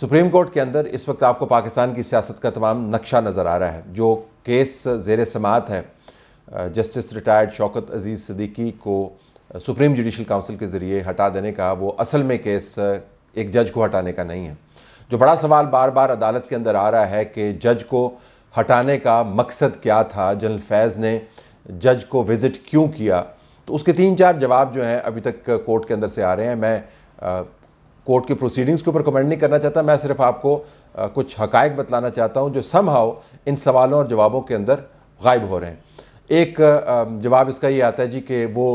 supreme court के अंदर इस वक्त आपको पाकिस्तान की सियासत का तमाम नक्शा नज़र आ रहा है जो केस जेर समात है जस्टिस रिटायर्ड शौकत अजीज़ सदीकी को सुप्रीम जुडिशल काउंसिल के ज़रिए हटा देने का वो असल में केस एक जज को हटाने का नहीं है जो बड़ा सवाल बार बार अदालत के अंदर आ रहा है कि जज को हटाने का मकसद क्या था जनरल फैज़ ने जज को विज़िट क्यों किया तो उसके तीन चार जवाब जो हैं अभी तक कोर्ट के अंदर से आ रहे हैं मैं कोर्ट की प्रोसीडिंग्स के ऊपर कमेंट नहीं करना चाहता मैं सिर्फ आपको कुछ हकायक बतलाना चाहता हूँ जो सम इन सवालों और जवाबों के अंदर गायब हो रहे हैं एक जवाब इसका ये आता है जी कि वो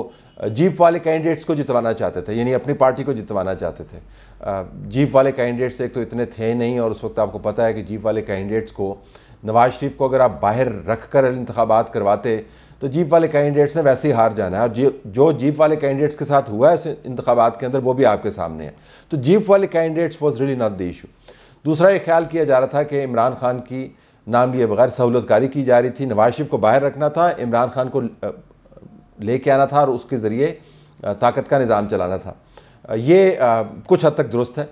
जीप वाले कैंडिडेट्स को जितवाना चाहते थे यानी अपनी पार्टी को जितवाना चाहते थे जीप वाले कैंडिडेट्स एक तो इतने थे नहीं और उस वक्त आपको पता है कि जीप वाले कैंडिडेट्स को नवाज शरीफ को अगर आप बाहर रख कर इंतबात करवाते तो जीप वाले कैंडिडेट्स ने वैसे ही हार जाना है और जी, जो जीप वाले कैंडिडेट्स के साथ हुआ है इस इंतबात के अंदर वो भी आपके सामने है तो जीप वाले candidates was really not the issue दूसरा ये ख्याल किया जा रहा था कि इमरान खान की नाम लिए बगैर सहूलतकारी की जा रही थी नवाज शरीफ को बाहर रखना था इमरान खान को लेके आना था और उसके ज़रिए ताकत का निज़ाम चलाना था ये कुछ हद तक दुरुस्त है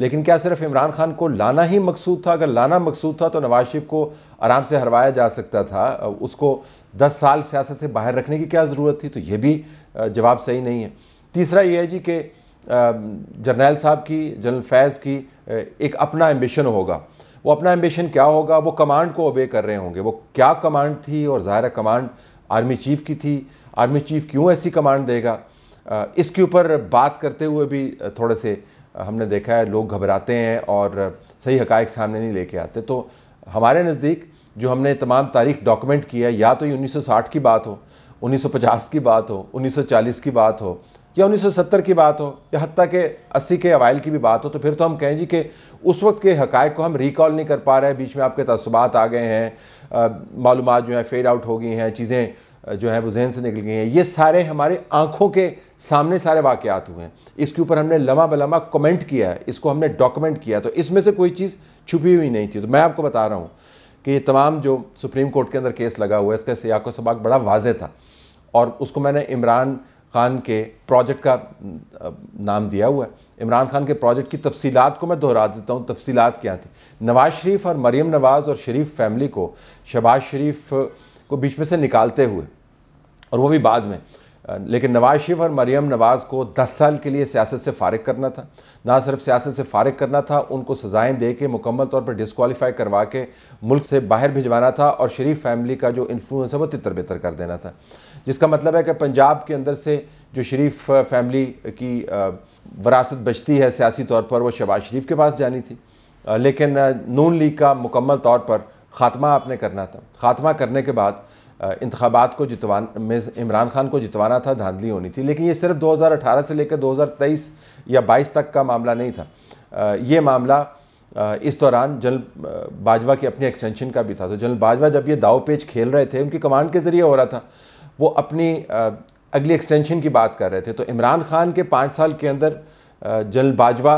लेकिन क्या सिर्फ इमरान खान को लाना ही मकसूद था अगर लाना मकसूद था तो नवाज शरीफ को आराम से हरवाया जा सकता था उसको दस साल सियासत से बाहर रखने की क्या ज़रूरत थी तो ये भी जवाब सही नहीं है तीसरा ये है जी कि जर्नैल साहब की जनरल फैज़ की एक अपना एम्बिशन होगा वो अपना एम्बिशन क्या होगा वो कमांड को ओबे कर रहे होंगे वो क्या कमांड थी और ज़ाहिर कमांड आर्मी चीफ की थी आर्मी चीफ क्यों ऐसी कमांड देगा इसके ऊपर बात करते हुए भी थोड़े से हमने देखा है लोग घबराते हैं और सही हक सामने नहीं लेके आते तो हमारे नज़दीक जो हमने तमाम तारीख डॉक्यूमेंट किया है या तो ये 1960 की बात हो 1950 की बात हो 1940 की बात हो या 1970 की बात हो या हती के 80 के अवाइल की भी बात हो तो फिर तो हम कहें जी कि उस वक्त के हकायक को हम रिकॉल नहीं कर पा रहे बीच में आपके तसबात आ गए हैं मालूम जो हैं फेड आउट हो गई हैं चीज़ें जो है वो जहन से निकल गई हैं ये सारे हमारे आँखों के सामने सारे वाकयात हुए हैं इसके ऊपर हमने लमा बलमा कमेंट किया है इसको हमने डॉक्यूमेंट किया तो इसमें से कोई चीज़ छुपी हुई नहीं थी तो मैं आपको बता रहा हूँ कि ये तमाम जो सुप्रीम कोर्ट के अंदर केस लगा हुआ है इसका सियाक सबाक बड़ा वाज था और उसको मैंने इमरान खान के प्रोजेक्ट का नाम दिया हुआ है इमरान खान के प्रोजेक्ट की तफसीलात को मैं दोहरा देता हूँ तफसीलात क्या थी नवाज़ शरीफ और मरीम नवाज़ और शरीफ फैमिली को शहबाज शरीफ को बीच में से निकालते हुए और वो भी बाद में लेकिन नवाज शरीफ और मरियम नवाज़ को 10 साल के लिए सियासत से फारग करना था ना सिर्फ सियासत से फारग करना था उनको सज़ाएँ दे के मुकम्मल तौर पर डिसकॉलीफाई करवा के मुल्क से बाहर भिजवाना था और शरीफ फैमिली का जो इन्फ्लुएंस है वो तितर बितर कर देना था जिसका मतलब है कि पंजाब के अंदर से जो शरीफ फैमिली की वरासत बचती है सियासी तौर पर वह शबाज़ शरीफ के पास जानी थी लेकिन नून लीग का मुकम्मल तौर पर खात्मा आपने करना था खात्मा करने के बाद इंतबात को जितवान में इमरान खान को जितवाना था धांधली होनी थी लेकिन ये सिर्फ 2018 से लेकर 2023 या 22 तक का मामला नहीं था ये मामला इस दौरान जनरल बाजवा के अपने एक्सटेंशन का भी था तो जनरल बाजवा जब ये दाव पेज खेल रहे थे उनकी कमांड के ज़रिए हो रहा था वो अपनी अगली एक्सटेंशन की बात कर रहे थे तो इमरान खान के पाँच साल के अंदर जनरल बाजवा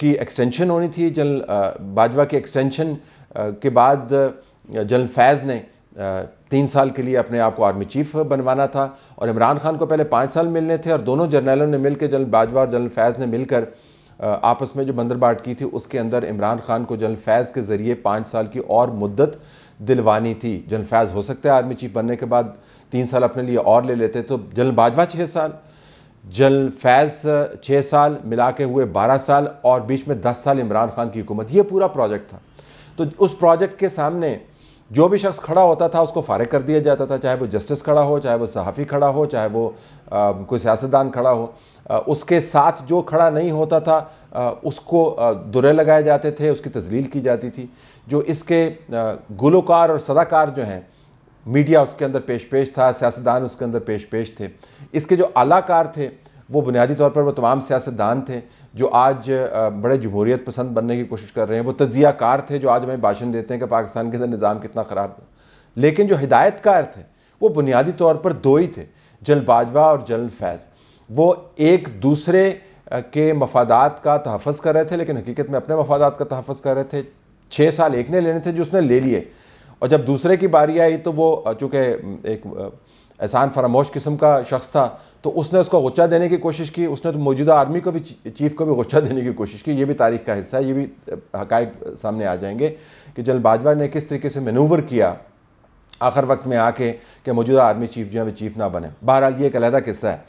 की एक्सटेंशन होनी थी जनरल बाजवा की एक्सटेंशन के बाद जनरल फैज़ ने तीन साल के लिए अपने आप को आर्मी चीफ बनवाना था और इमरान खान को पहले पाँच साल मिलने थे और दोनों जर्नलों ने मिलकर जनरल बाजवा और जनरल फैज़ ने मिलकर आपस में जो बंदरबाट की थी उसके अंदर इमरान खान को जनरल फैज़ के ज़रिए पाँच साल की और मुद्दत दिलवानी थी जनरल फैज़ हो सकता है आर्मी चीफ बनने के बाद तीन साल अपने लिए और ले लेते तो जनरल बाजवा छः साल जनरल फैज़ छः साल मिला के हुए बारह साल और बीच में दस साल इमरान खान की हुकूमत ये पूरा प्रोजेक्ट था तो उस प्रोजेक्ट के सामने जो भी शख्स खड़ा होता था उसको फारग कर दिया जाता था चाहे वो जस्टिस खड़ा हो चाहे वो सहाफ़ी खड़ा हो चाहे वो आ, कोई सियासतदान खड़ा हो आ, उसके साथ जो खड़ा नहीं होता था आ, उसको दुरे लगाए जाते थे उसकी तजलील की जाती थी जो इसके गुलकार और सदाकार जो हैं मीडिया उसके अंदर पेश पेश था सियासतदान उसके अंदर पेश पेश थे इसके जो आलाकार थे वो बुनियादी तौर पर वो तमाम सियासतदान थे जो आज बड़े जमहूरीत पसंद बनने की कोशिश कर रहे हैं वो तजिया कार थे जो आज हमें भाषण देते हैं कि पाकिस्तान के अंदर निज़ाम कितना ख़राब है लेकिन जो हिदायतकार थे वो बुनियादी तौर पर दो ही थे जनरल बाजवा और जनरल फैज़ वो एक दूसरे के मफादात का तहफ़ कर रहे थे लेकिन हकीकत में अपने मफादात का तहफ़ कर रहे थे छः साल एक ने लेने थे जो उसने ले लिए और जब दूसरे की बारी आई तो वो चूँकि एक एहसान फरामोश किस्म का शख्स था तो उसने उसको गुच्छा देने की कोशिश की उसने तो मौजूदा आर्मी को भी चीफ को भी गुच्छा देने की कोशिश की ये भी तारीख का हिस्सा है ये भी हक सामने आ जाएंगे कि जनरल बाजवा ने किस तरीके से मैनूवर किया आखिर वक्त में आके कि मौजूदा आर्मी चीफ जो है वे चीफ ना बने बहरहाल ये एक अलहदा किस्सा है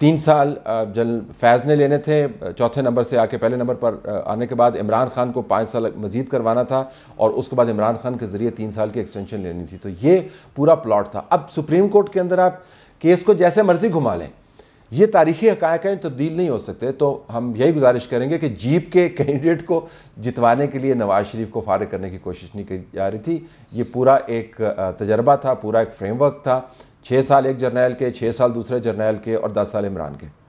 तीन साल जल फैज़ ने लेने थे चौथे नंबर से आके पहले नंबर पर आने के बाद इमरान खान को पाँच साल मजीद करवाना था और उसके बाद इमरान खान के ज़रिए तीन साल की एक्सटेंशन लेनी थी तो ये पूरा प्लॉट था अब सुप्रीम कोर्ट के अंदर आप केस को जैसे मर्जी घुमा लें ये तारीखी हकायक हैं तब्दील नहीं हो सकते तो हम यही गुजारिश करेंगे कि जीप के कैंडिडेट को जितवाने के लिए नवाज शरीफ को फारग करने की कोशिश नहीं की जा रही थी ये पूरा एक तजर्बा था पूरा एक फ्रेमवर्क था छः साल एक जर्नैल के छः साल दूसरे जर्नैल के और दस साल इमरान के